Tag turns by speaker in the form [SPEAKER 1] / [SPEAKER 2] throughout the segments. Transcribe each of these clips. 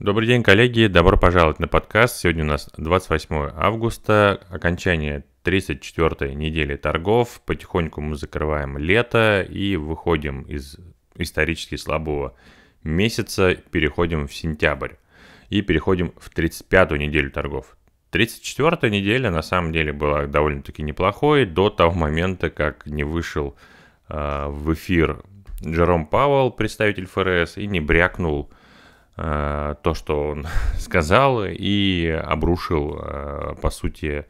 [SPEAKER 1] Добрый день, коллеги. Добро пожаловать на подкаст. Сегодня у нас 28 августа, окончание 34-й недели торгов. Потихоньку мы закрываем лето и выходим из исторически слабого месяца, переходим в сентябрь и переходим в 35-ю неделю торгов. 34-я неделя на самом деле была довольно-таки неплохой до того момента, как не вышел э, в эфир Джером Пауэлл, представитель ФРС, и не брякнул Э, то, что он сказал, и обрушил, э, по сути,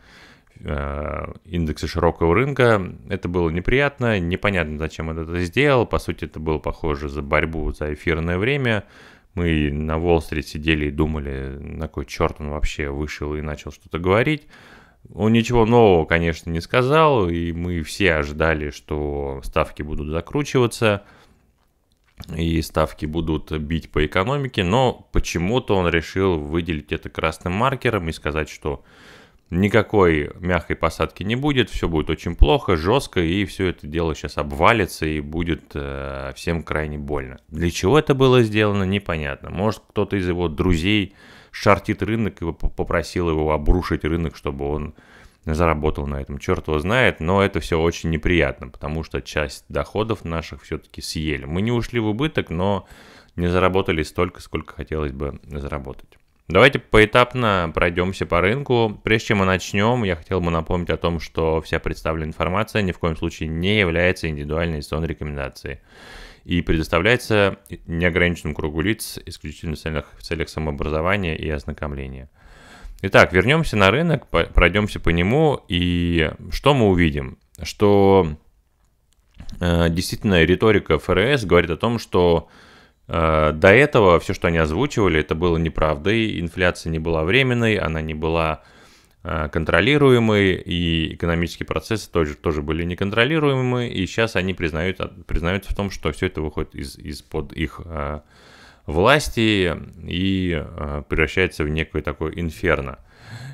[SPEAKER 1] э, индексы широкого рынка. Это было неприятно, непонятно, зачем он это сделал. По сути, это было похоже за борьбу за эфирное время. Мы на Уолл-стрит сидели и думали, на какой черт он вообще вышел и начал что-то говорить. Он ничего нового, конечно, не сказал, и мы все ожидали, что ставки будут закручиваться – и ставки будут бить по экономике, но почему-то он решил выделить это красным маркером и сказать, что никакой мягкой посадки не будет, все будет очень плохо, жестко, и все это дело сейчас обвалится и будет э, всем крайне больно. Для чего это было сделано, непонятно. Может, кто-то из его друзей шортит рынок и попросил его обрушить рынок, чтобы он заработал на этом, черт его знает, но это все очень неприятно, потому что часть доходов наших все-таки съели. Мы не ушли в убыток, но не заработали столько, сколько хотелось бы заработать. Давайте поэтапно пройдемся по рынку. Прежде чем мы начнем, я хотел бы напомнить о том, что вся представленная информация ни в коем случае не является индивидуальной инвестиционной рекомендацией и предоставляется неограниченному кругу лиц исключительно в целях, в целях самообразования и ознакомления – Итак, вернемся на рынок, пройдемся по нему, и что мы увидим? Что э, действительно риторика ФРС говорит о том, что э, до этого все, что они озвучивали, это было неправдой, инфляция не была временной, она не была э, контролируемой, и экономические процессы тоже, тоже были неконтролируемы, и сейчас они признают, признаются в том, что все это выходит из, из-под их э, власти и э, превращается в некое такое инферно.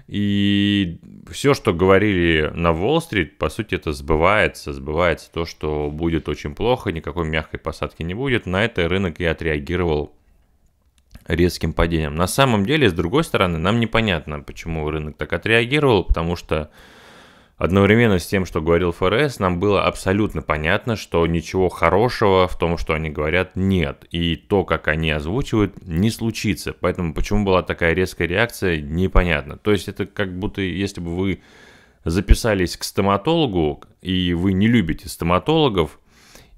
[SPEAKER 1] И все, что говорили на Уолл-стрит, по сути, это сбывается. Сбывается то, что будет очень плохо, никакой мягкой посадки не будет. На это рынок и отреагировал резким падением. На самом деле, с другой стороны, нам непонятно, почему рынок так отреагировал, потому что Одновременно с тем, что говорил ФРС, нам было абсолютно понятно, что ничего хорошего в том, что они говорят, нет. И то, как они озвучивают, не случится. Поэтому почему была такая резкая реакция, непонятно. То есть это как будто, если бы вы записались к стоматологу, и вы не любите стоматологов,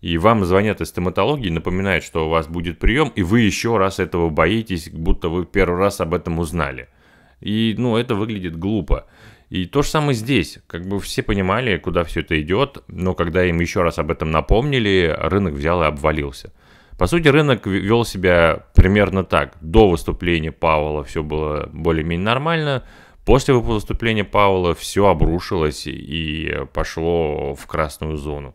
[SPEAKER 1] и вам звонят из стоматологии, напоминают, что у вас будет прием, и вы еще раз этого боитесь, будто вы первый раз об этом узнали. И, ну, это выглядит глупо. И то же самое здесь. Как бы все понимали, куда все это идет, но когда им еще раз об этом напомнили, рынок взял и обвалился. По сути, рынок вел себя примерно так. До выступления Павла все было более-менее нормально. После выступления Павла все обрушилось и пошло в красную зону.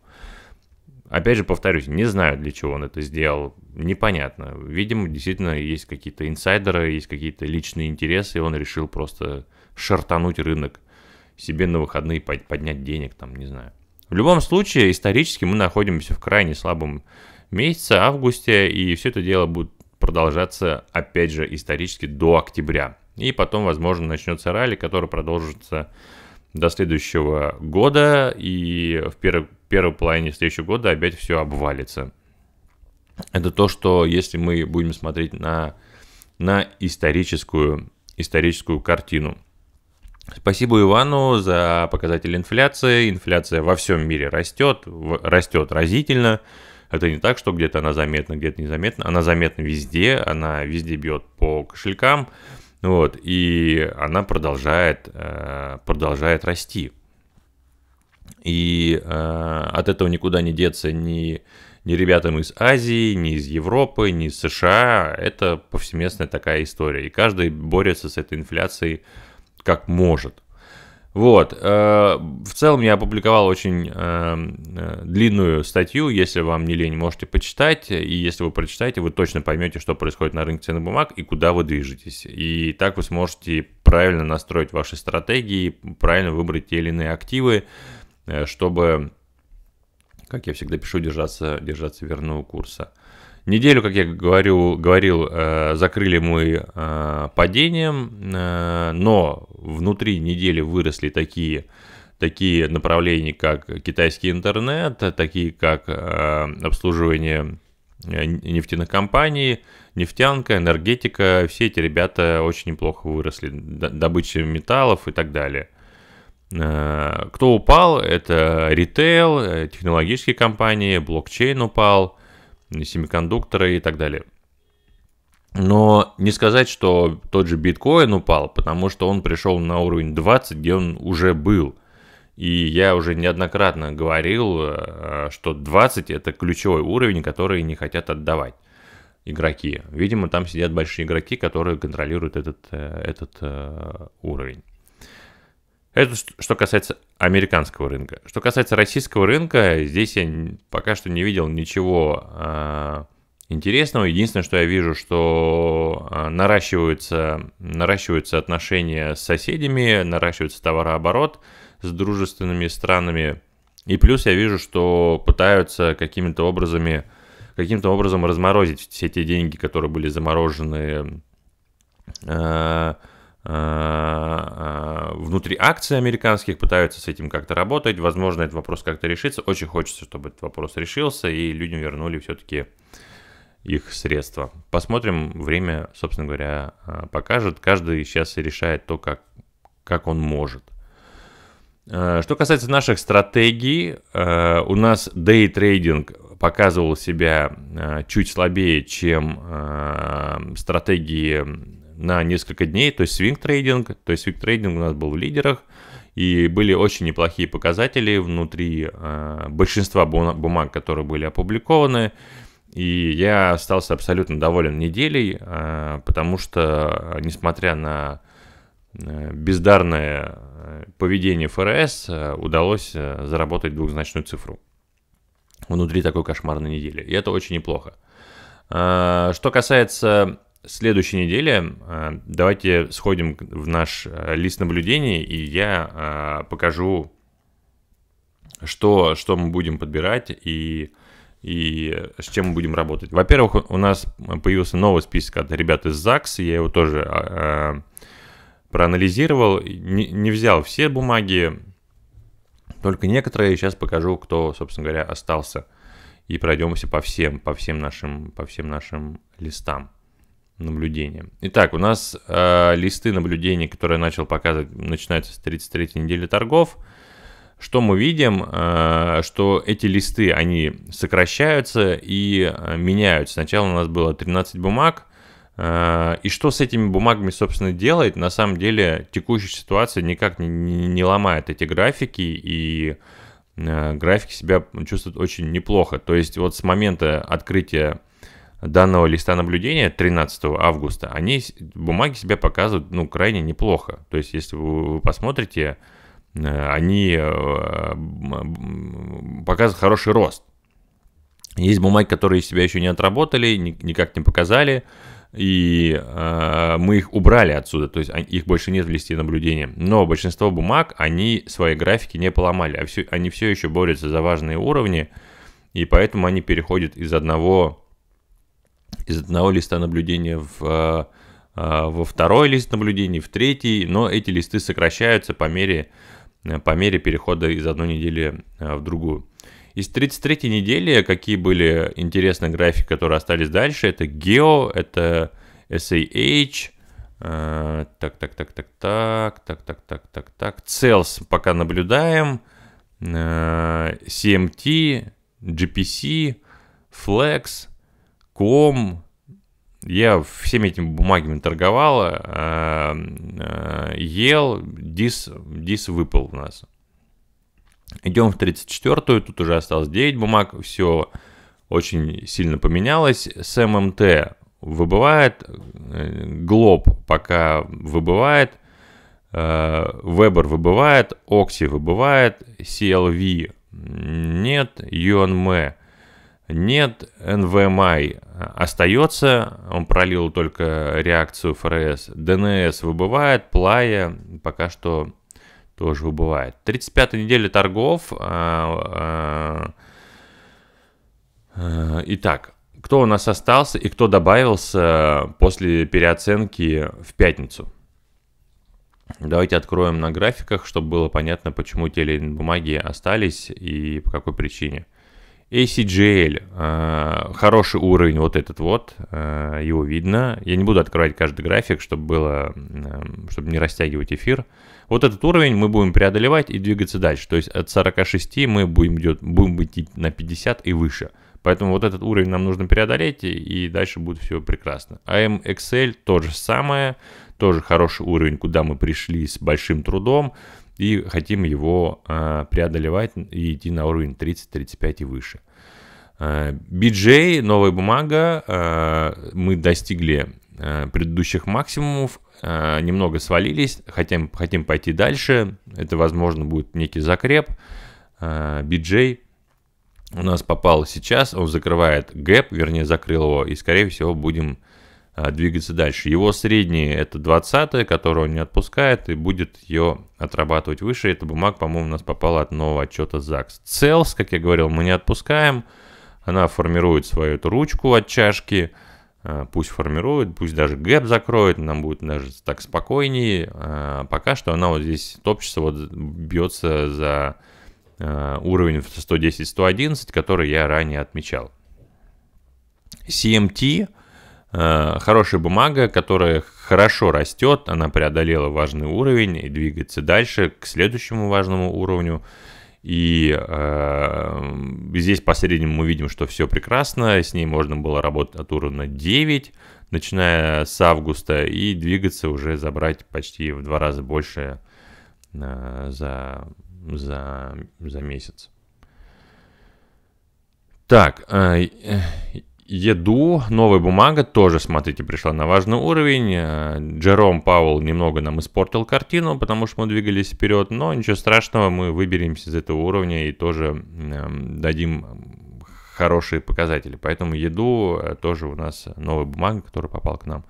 [SPEAKER 1] Опять же, повторюсь, не знаю, для чего он это сделал, непонятно. Видимо, действительно есть какие-то инсайдеры, есть какие-то личные интересы, и он решил просто шартануть рынок себе на выходные поднять денег, там, не знаю. В любом случае, исторически мы находимся в крайне слабом месяце, августе, и все это дело будет продолжаться, опять же, исторически до октября. И потом, возможно, начнется ралли, который продолжится до следующего года, и в первой, первой половине следующего года опять все обвалится. Это то, что если мы будем смотреть на, на историческую, историческую картину – Спасибо Ивану за показатель инфляции. Инфляция во всем мире растет, растет разительно. Это не так, что где-то она заметна, где-то незаметна. Она заметна везде, она везде бьет по кошелькам. Вот, и она продолжает, э, продолжает расти. И э, от этого никуда не деться ни, ни ребятам из Азии, ни из Европы, ни из США. Это повсеместная такая история. И каждый борется с этой инфляцией как может. Вот. Э, в целом я опубликовал очень э, э, длинную статью. Если вам не лень, можете почитать. И если вы прочитаете, вы точно поймете, что происходит на рынке ценных бумаг и куда вы движетесь. И так вы сможете правильно настроить ваши стратегии, правильно выбрать те или иные активы, чтобы, как я всегда пишу, держаться, держаться верного курса. Неделю, как я говорю, говорил, закрыли мы падением, но внутри недели выросли такие такие направления, как китайский интернет, такие как э, обслуживание э, компаний, нефтянка, энергетика. Все эти ребята очень неплохо выросли. Добыча металлов и так далее. Э, кто упал? Это ритейл, э, технологические компании, блокчейн упал, семикондукторы и так далее. Но не сказать, что тот же биткоин упал, потому что он пришел на уровень 20, где он уже был. И я уже неоднократно говорил, э, что 20 это ключевой уровень, который не хотят отдавать игроки. Видимо, там сидят большие игроки, которые контролируют этот, э, этот э, уровень. Это что касается американского рынка. Что касается российского рынка, здесь я пока что не видел ничего интересного. Единственное, что я вижу, что а, наращиваются, наращиваются отношения с соседями, наращивается товарооборот с дружественными странами. И плюс я вижу, что пытаются какими-то образами каким-то образом разморозить все те деньги, которые были заморожены э, э, внутри акций американских, пытаются с этим как-то работать. Возможно, этот вопрос как-то решится. Очень хочется, чтобы этот вопрос решился, и людям вернули все-таки э, их средства. Посмотрим, время, собственно говоря, а, покажет. Каждый сейчас решает то, как, как он может. А, что касается наших стратегий, а, у нас дейтрейдинг показывал себя чуть слабее, чем стратегии на несколько дней, то есть свинг трейдинг. То есть свинг трейдинг у нас был в лидерах, и были очень неплохие показатели внутри большинства бумаг, которые были опубликованы. И я остался абсолютно доволен неделей, э, потому что, э, несмотря на э, бездарное поведение ФРС, удалось заработать двухзначную цифру внутри такой кошмарной недели. И это очень неплохо. Что касается следующей недели, давайте сходим в наш лист наблюдений, и я покажу, что, что мы будем подбирать и и с чем мы будем работать. Во-первых, у нас появился новый список от ребят из ЗАГС, я его тоже э, проанализировал, не, не взял все бумаги, только некоторые. Сейчас покажу, кто, собственно говоря, остался. И пройдемся по всем, по всем нашим, по всем нашим листам наблюдения. Итак, у нас э, листы наблюдений, которые я начал показывать, начинаются с 33 недели торгов – что мы видим, э, что эти листы, они сокращаются и э, меняются. Сначала у нас было 13 бумаг, э, и что с этими бумагами, собственно, делает, на самом деле текущая ситуация никак не, не ломает эти графики, и графики себя чувствуют очень неплохо. То есть вот с момента открытия данного листа наблюдения 13 августа, они бумаги себя показывают, ну, крайне неплохо. То есть если вы, вы посмотрите, Э, они э, показывают хороший рост. Есть бумаги, которые себя еще не отработали, никак не показали, и э, мы их убрали отсюда, то есть их больше нет в листе наблюдения. Но большинство бумаг, они свои графики не поломали, а все, они все еще борются за важные уровни, и поэтому они переходят из одного, из одного листа наблюдения в, во второй лист наблюдений, в третий, но эти листы сокращаются по мере Э, по мере перехода из одной недели э, в другую. Из 33 недели какие были интересные графики, которые остались дальше, это Geo, это SAH, э, так, так, так, так, так, так, так, так, так, так, Cells пока наблюдаем, CMT, GPC, Flex, Com, я всеми этими бумагами торговала, эм, э, ел, дис, дис выпал у нас. Идем в 34-ю, тут уже осталось 9 бумаг, все очень сильно поменялось. С ММТ выбывает, э, Глоб пока выбывает, э, Вебер выбывает, Окси выбывает, CLV нет, UNM нет, НВМАЙ остается, он пролил только реакцию ФРС. ДНС выбывает, Плая пока что тоже выбывает. 35-я неделя торгов. А, а, а, итак, кто у нас остался и кто добавился после переоценки в пятницу? Давайте откроем на графиках, чтобы было понятно, почему те или иные бумаги остались и по какой причине. ACGL, а, хороший уровень вот этот вот, а, его видно. Я не буду открывать каждый график, чтобы было, чтобы не растягивать эфир. Вот этот уровень мы будем преодолевать и двигаться дальше. То есть от 46 мы будем, идет, будем идти на 50 и выше. Поэтому вот этот уровень нам нужно преодолеть, и дальше будет все прекрасно. AMXL а то же самое, тоже хороший уровень, куда мы пришли с большим трудом и хотим его э, преодолевать и идти на уровень 30-35 и выше. Э, а, BJ, новая бумага, э, мы достигли э, предыдущих максимумов, э, немного свалились, хотим, хотим пойти дальше, это, возможно, будет некий закреп. Э, BJ у нас попал сейчас, он закрывает гэп, вернее, закрыл его, и, скорее всего, будем Э, двигаться дальше. Его средний это 20 которую он не отпускает и будет ее отрабатывать выше. Эта бумага, по-моему, у нас попала от нового отчета ЗАГС. Целс, как я говорил, мы не отпускаем. Она формирует свою эту ручку от чашки. Э, пусть формирует, пусть даже гэп закроет, нам будет даже так спокойнее. Э, пока что она вот здесь топчется, вот бьется за уровень в 110-111, который я ранее отмечал. CMT Э, хорошая бумага, которая хорошо растет, она преодолела важный уровень и двигается дальше к следующему важному уровню. И э, здесь по среднему мы видим, что все прекрасно, с ней можно было работать от уровня 9, начиная с августа, и двигаться уже забрать почти в два раза больше э, за, за, за месяц. Так, э, еду. Новая бумага тоже, смотрите, пришла на важный уровень. Э, Джером Пауэлл немного нам испортил картину, потому что мы двигались вперед. Но ничего страшного, мы выберемся из этого уровня и тоже э, дадим хорошие показатели. Поэтому еду э, тоже у нас новая бумага, которая попала к нам.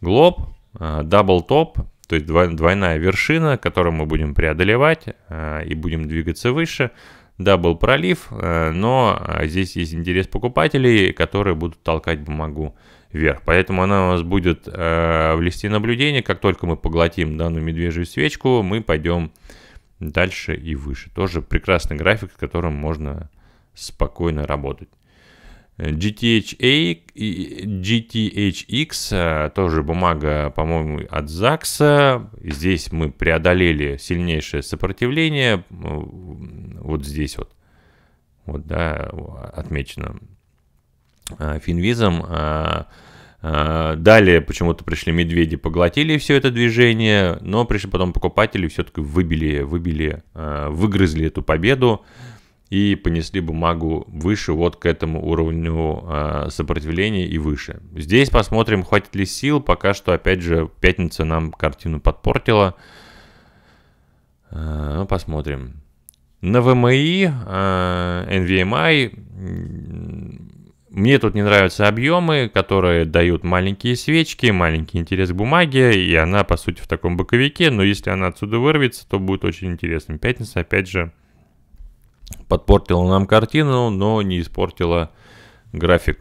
[SPEAKER 1] Глоб, э, дабл топ, то есть двойная вершина, которую мы будем преодолевать э, и будем двигаться выше. Да, был пролив, э, но э, здесь есть интерес покупателей, которые будут толкать бумагу вверх. Поэтому она у нас будет э, в листе наблюдения. Как только мы поглотим данную медвежью свечку, мы пойдем дальше и выше. Тоже прекрасный график, с которым можно спокойно работать. GTHA, GTHX, а, тоже бумага, по-моему, от ЗАГСа. Здесь мы преодолели сильнейшее сопротивление. Вот здесь вот, вот да, отмечено а, финвизом. А, далее почему-то пришли медведи, поглотили все это движение, но пришли потом покупатели, все-таки выбили, выбили, выгрызли эту победу и понесли бумагу выше, вот к этому уровню э, сопротивления и выше. Здесь посмотрим, хватит ли сил. Пока что, опять же, пятница нам картину подпортила. Э, ну, посмотрим. На ВМИ, э, а, NVMI, мне тут не нравятся объемы, которые дают маленькие свечки, маленький интерес к бумаге, и она, по сути, в таком боковике, но если она отсюда вырвется, то будет очень интересно. Пятница, опять же, подпортила нам картину, но не испортила график.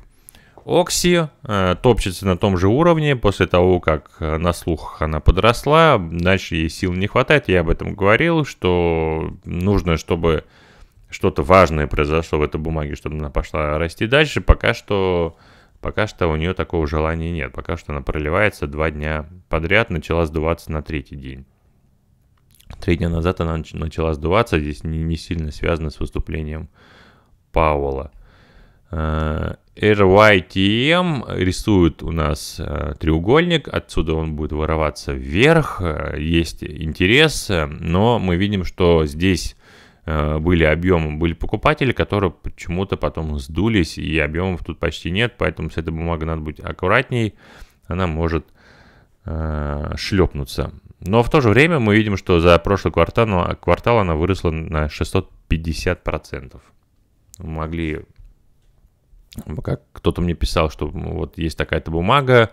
[SPEAKER 1] Окси э, топчется на том же уровне после того, как э, на слухах она подросла. Дальше ей сил не хватает. Я об этом говорил, что нужно, чтобы что-то важное произошло в этой бумаге, чтобы она пошла расти дальше. Пока что, пока что у нее такого желания нет. Пока что она проливается два дня подряд, начала сдуваться на третий день. Три дня назад она начала сдуваться, здесь не, сильно связано с выступлением Пауэлла. RYTM э, эм рисует у нас э, треугольник, отсюда он будет вороваться вверх, э, есть интерес, но мы видим, что здесь были объемы, были покупатели, которые почему-то потом сдулись, и объемов тут почти нет, поэтому с этой бумагой надо быть аккуратней, она может шлепнуться. Но в то же время мы видим, что за прошлый квартал, ну, а квартал она выросла на 650%. Мы могли как кто-то мне писал, что вот есть такая-то бумага,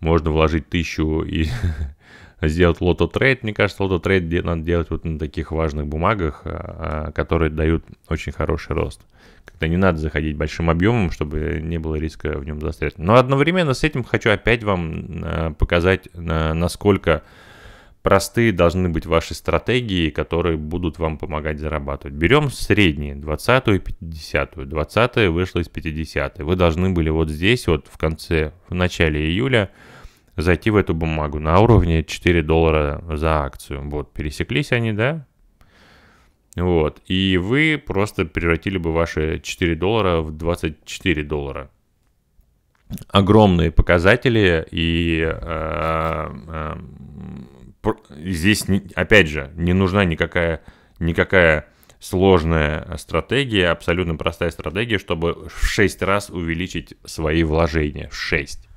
[SPEAKER 1] можно вложить тысячу и сделать лото-трейд. Мне кажется, лото-трейд надо делать вот на таких важных бумагах, а, а, которые дают очень хороший рост. Когда не надо заходить большим объемом, чтобы не было риска в нем застрять. Но одновременно с этим хочу опять вам показать, насколько простые должны быть ваши стратегии, которые будут вам помогать зарабатывать. Берем средние, 20 и 50. 20 вышло из 50. Вы должны были вот здесь, вот в конце, в начале июля, зайти в эту бумагу на уровне 4 доллара за акцию. Вот, пересеклись они, да? Вот, и вы просто превратили бы ваши 4 доллара в 24 доллара огромные показатели и э, э, здесь, опять же, не нужна никакая, никакая сложная стратегия, абсолютно простая стратегия, чтобы в 6 раз увеличить свои вложения. В 6.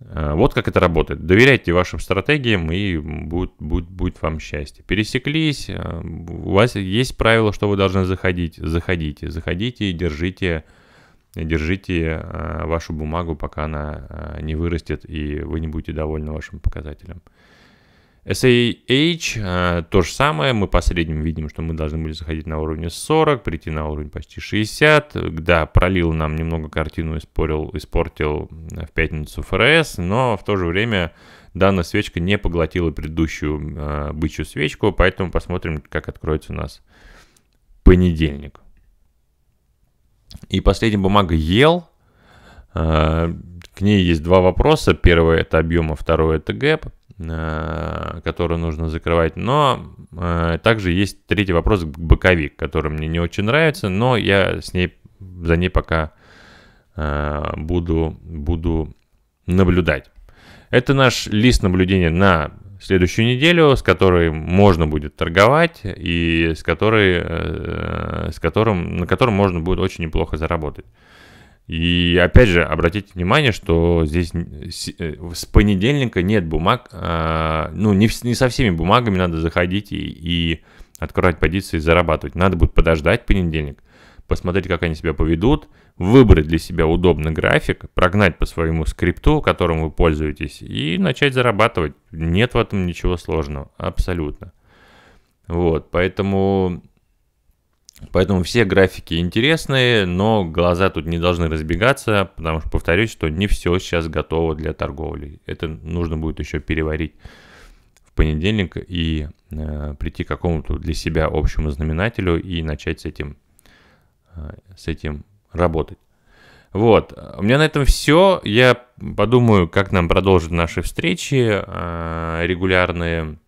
[SPEAKER 1] Э, вот как это работает. Доверяйте вашим стратегиям, и будет, будет, будет вам счастье. Пересеклись, э, у вас есть правило, что вы должны заходить. Заходите, заходите и держите, держите э, вашу бумагу, пока она не вырастет, и вы не будете довольны вашим показателем. SAH а, то же самое, мы по среднему видим, что мы должны были заходить на уровне 40, прийти на уровень почти 60. Да, пролил нам немного картину, испорил испортил э, в пятницу ФРС, но в то же время данная свечка не поглотила предыдущую э, бычью свечку, поэтому посмотрим, как откроется у нас понедельник. И последняя бумага ел. Э, к ней есть два вопроса. первое это объема второе это гэп. Э, которую нужно закрывать. Но э, также есть третий вопрос боковик, который мне не очень нравится, но я с ней за ней пока э, буду буду наблюдать. Это наш лист наблюдения на следующую неделю, с которой можно будет торговать и с которой э, с которым на котором можно будет очень неплохо заработать. И опять же, обратите внимание, что здесь э, с понедельника нет бумаг, а, ну, не, со всеми бумагами надо заходить и, и открывать позиции и зарабатывать. Надо будет подождать понедельник, посмотреть, как они себя поведут, выбрать для себя удобный график, прогнать по своему скрипту, которым вы пользуетесь, и начать зарабатывать. Нет в этом ничего сложного, абсолютно. Вот, поэтому Поэтому все графики интересные, но глаза тут не должны разбегаться, потому что, повторюсь, что не все сейчас готово для торговли. Это нужно будет еще переварить в понедельник и э, прийти к какому-то для себя общему знаменателю и начать с этим, э, с этим работать. Вот, у меня на этом все. Я подумаю, как нам продолжить наши встречи э, регулярные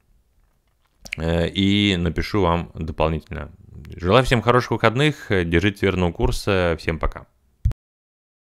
[SPEAKER 1] Э, и напишу вам дополнительно. Желаю всем хороших выходных, э, держите верного курса, всем пока.